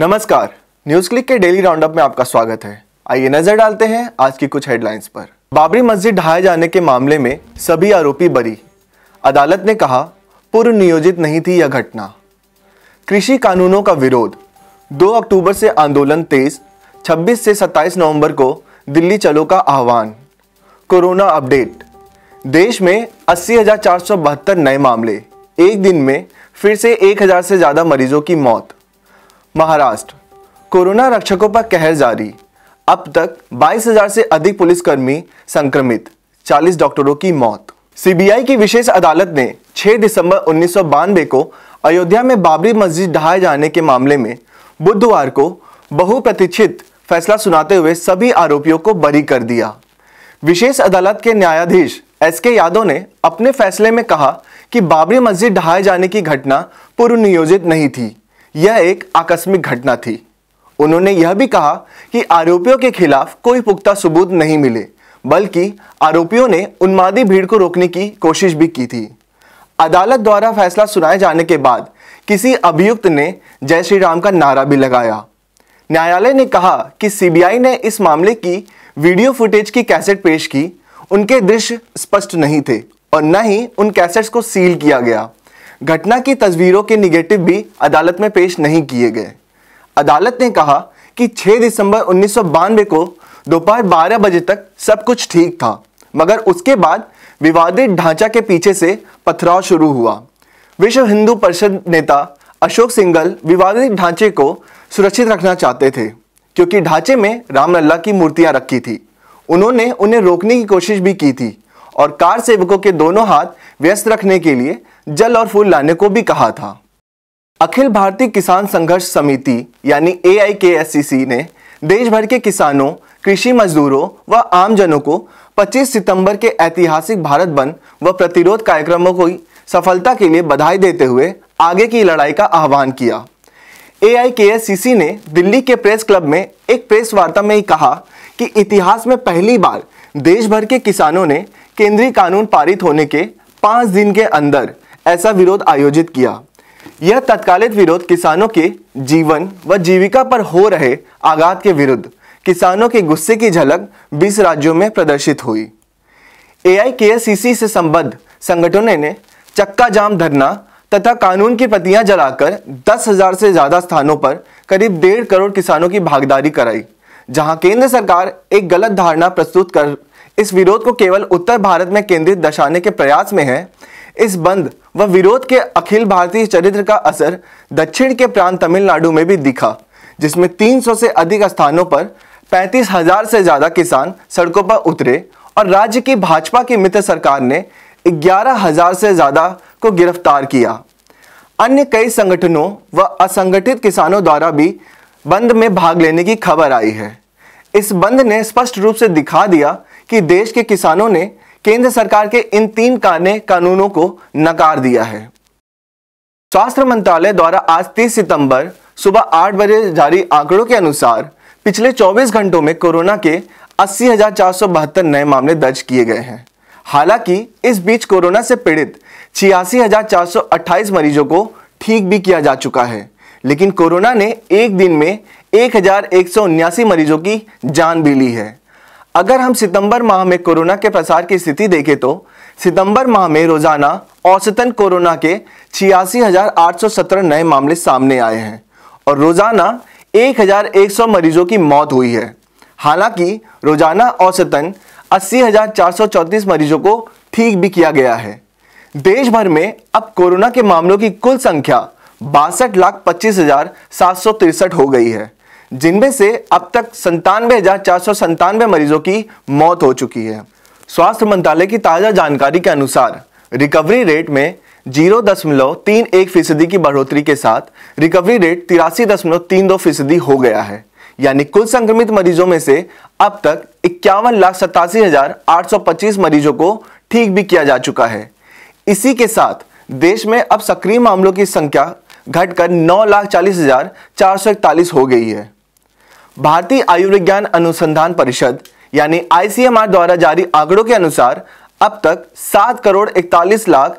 नमस्कार news click के daily roundup में आपका स्वागत है आइए नजर डालते हैं आज की कुछ हेडलाइंस पर बाबरी मस्जिद ढहाए जाने के मामले में सभी आरोपी बरी अदालत ने कहा पूर्व नियोजित नहीं थी यह घटना कृषि कानूनों का विरोध 2 अक्टूबर से आंदोलन तेज 26 से 27 नवंबर को दिल्ली चलो का आह्वान कोरोना अपडेट देश में अस्सी नए मामले एक दिन में फिर से 1000 से ज़्यादा मरीजों की मौत महाराष्ट्र कोरोना रक्षकों पर कहर जारी अब तक 22,000 से अधिक पुलिसकर्मी संक्रमित 40 डॉक्टरों की मौत सीबीआई की विशेष अदालत ने 6 दिसंबर उन्नीस को अयोध्या में बाबरी मस्जिद ढहाए जाने के मामले में बुधवार को बहुप्रतीक्षित फैसला सुनाते हुए सभी आरोपियों को बरी कर दिया विशेष अदालत के न्यायाधीश एस के यादव ने अपने फैसले में कहा कि बाबरी मस्जिद ढहाए जाने की घटना पूर्व नियोजित नहीं थी यह एक आकस्मिक घटना थी उन्होंने यह भी कहा कि आरोपियों के खिलाफ कोई पुख्ता सबूत नहीं मिले बल्कि आरोपियों ने उन्मादी भीड़ को रोकने की कोशिश भी की थी अदालत द्वारा फैसला सुनाए जाने के बाद किसी अभियुक्त ने जय श्री राम का नारा भी लगाया न्यायालय ने कहा कि सीबीआई ने इस मामले की वीडियो फुटेज की कैसेट पेश की उनके दृश्य स्पष्ट नहीं थे और न ही उन कैसेट्स को सील किया गया घटना की तस्वीरों के निगेटिव भी अदालत में पेश नहीं किए गए अदालत ने कहा कि 6 दिसंबर उन्नीस को दोपहर 12 बजे तक सब कुछ ठीक था मगर उसके बाद विवादित ढांचा के पीछे से पथराव शुरू हुआ विश्व हिंदू परिषद नेता अशोक सिंगल विवादित ढांचे को सुरक्षित रखना चाहते थे क्योंकि ढांचे में रामलला की मूर्तियां रखी थी उन्होंने उन्हें रोकने की कोशिश भी की थी और कार सेवकों के दोनों हाथ व्यस्त रखने के लिए जल और फूल लाने को भी कहा था अखिल भारतीय किसान संघर्ष समिति यानी ए ने देश भर के किसानों कृषि मजदूरों व आमजनों को 25 सितंबर के ऐतिहासिक भारत बंद व प्रतिरोध कार्यक्रमों को सफलता के लिए बधाई देते हुए आगे की लड़ाई का आह्वान किया ए ने दिल्ली के प्रेस क्लब में एक प्रेस वार्ता में ही कहा कि इतिहास में पहली बार देश भर के किसानों ने केंद्रीय कानून पारित होने के पांच दिन के अंदर ऐसा विरोध आयोजित किया यह तत्कालित विरोध किसानों के जीवन व जीविका पर हो रहे आघात के विरुद्ध किसानों के गुस्से की झलक 20 राज्यों में प्रदर्शित हुई ए से संबद्ध संगठनों ने चक्का जाम धरना तथा कानून की प्रतियां जलाकर दस हजार से ज्यादा स्थानों पर करीब डेढ़ करोड़ किसानों की भागीदारी कराई जहां केंद्र सरकार एक गलत धारणा प्रस्तुत कर इस विरोध को केवल उत्तर भारत में केंद्रित दर्शाने के प्रयास में है इस बंद व विरोध के अखिल भारतीय चरित्र का असर दक्षिण के प्रांत तमिलनाडु में भी दिखा जिसमें 300 से अधिक स्थानों पर पैंतीस हजार से ज़्यादा किसान सड़कों पर उतरे और राज्य की भाजपा की मित्र सरकार ने ग्यारह हजार से ज़्यादा को गिरफ्तार किया अन्य कई संगठनों व असंगठित किसानों द्वारा भी बंद में भाग लेने की खबर आई है इस बंद ने स्पष्ट रूप से दिखा दिया कि देश के किसानों ने केंद्र सरकार के इन तीन काने कानूनों को नकार दिया है स्वास्थ्य मंत्रालय द्वारा आज 30 सितंबर सुबह 8 बजे जारी आंकड़ों के अनुसार पिछले 24 घंटों में कोरोना के अस्सी नए मामले दर्ज किए गए हैं हालांकि इस बीच कोरोना से पीड़ित छियासी मरीजों को ठीक भी किया जा चुका है लेकिन कोरोना ने एक दिन में एक मरीजों की जान भी ली है अगर हम सितंबर माह में कोरोना के प्रसार की स्थिति देखें तो सितंबर माह में रोजाना औसतन कोरोना के छियासी नए मामले सामने आए हैं और रोजाना 1100 मरीजों की मौत हुई है हालांकि रोजाना औसतन 80,434 मरीजों को ठीक भी किया गया है देश भर में अब कोरोना के मामलों की कुल संख्या बासठ लाख पच्चीस हजार सात सौ तिरसठ हो गई है जिनमें से अब तक संतानवे हजार चार सौ संतानवे मरीजों की मौत हो चुकी है स्वास्थ्य मंत्रालय की ताज़ा जानकारी के अनुसार रिकवरी रेट में जीरो दशमलव तीन एक फीसदी की बढ़ोतरी के साथ रिकवरी रेट तिरासी दशमलव तीन दो फीसदी हो गया है यानी कुल संक्रमित मरीजों में से अब तक इक्यावन लाख सतासी हजार आठ सौ पच्चीस मरीजों को ठीक भी किया जा चुका है इसी के साथ देश में अब सक्रिय मामलों की संख्या घटकर नौ लाख चालीस हजार चार सौ इकतालीस हो गई है भारतीय आयुर्विज्ञान अनुसंधान परिषद यानी आईसीएमआर द्वारा जारी आंकड़ों के अनुसार अब तक सात करोड़ इकतालीस लाख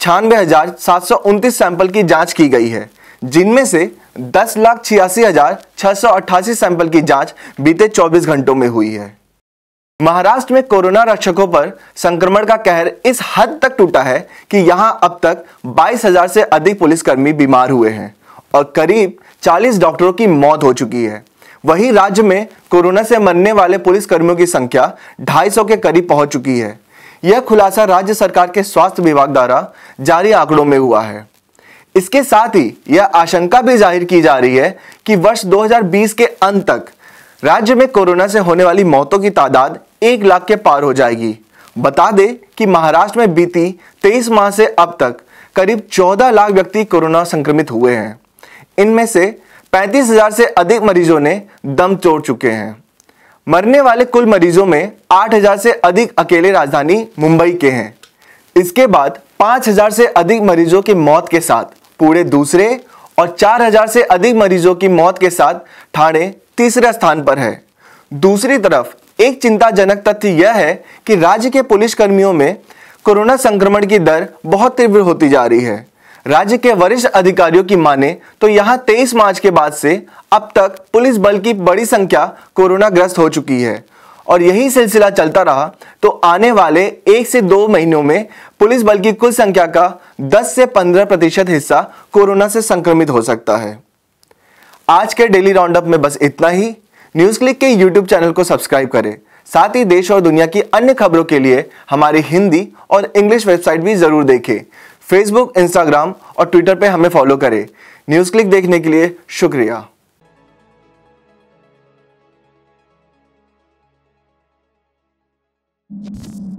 छियानवे हजार सात सौ उनतीस सैंपल की जांच की गई है जिनमें से दस लाख छियासी हजार छह सौ अट्ठासी सैंपल की जांच बीते चौबीस घंटों में हुई है महाराष्ट्र में कोरोना रक्षकों पर संक्रमण का कहर इस हद तक टूटा है कि यहां अब तक 22,000 से अधिक पुलिसकर्मी बीमार हुए हैं और करीब 40 डॉक्टरों की मौत हो चुकी है वहीं राज्य में कोरोना से मरने वाले पुलिस कर्मियों की संख्या 250 के करीब पहुंच चुकी है यह खुलासा राज्य सरकार के स्वास्थ्य विभाग द्वारा जारी आंकड़ों में हुआ है इसके साथ ही यह आशंका भी जाहिर की जा रही है कि वर्ष 2020 के अंत तक राज्य में कोरोना से होने वाली मौतों की तादाद एक लाख के पार हो जाएगी बता दें कि महाराष्ट्र में बीती तेईस माह से अब तक करीब 14 लाख व्यक्ति कोरोना संक्रमित हुए हैं इनमें से पैंतीस हजार से अधिक मरीजों ने दम तोड़ चुके हैं मरने वाले कुल मरीजों में 8000 से अधिक अकेले राजधानी मुंबई के हैं इसके बाद 5000 से अधिक मरीजों की मौत के साथ पूरे दूसरे और 4000 से अधिक मरीजों की मौत के साथ ठाणे तीसरे स्थान पर है दूसरी तरफ एक चिंताजनक तथ्य यह है कि राज्य के पुलिस कर्मियों में कोरोना संक्रमण की दर बहुत तीव्र होती जा रही है राज्य के वरिष्ठ अधिकारियों की माने तो यहां 23 मार्च के बाद से अब तक पुलिस बल की बड़ी संख्या कोरोना ग्रस्त हो चुकी है और यही सिलसिला चलता रहा तो आने वाले एक से दो महीनों में पुलिस बल की कुल संख्या का 10 से 15 प्रतिशत हिस्सा कोरोना से संक्रमित हो सकता है आज के डेली राउंडअप में बस इतना ही न्यूज क्लिक के यूट्यूब चैनल को सब्सक्राइब करें साथ ही देश और दुनिया की अन्य खबरों के लिए हमारी हिंदी और इंग्लिश वेबसाइट भी जरूर देखें फेसबुक इंस्टाग्राम और ट्विटर पे हमें फॉलो करें न्यूज़ क्लिक देखने के लिए शुक्रिया you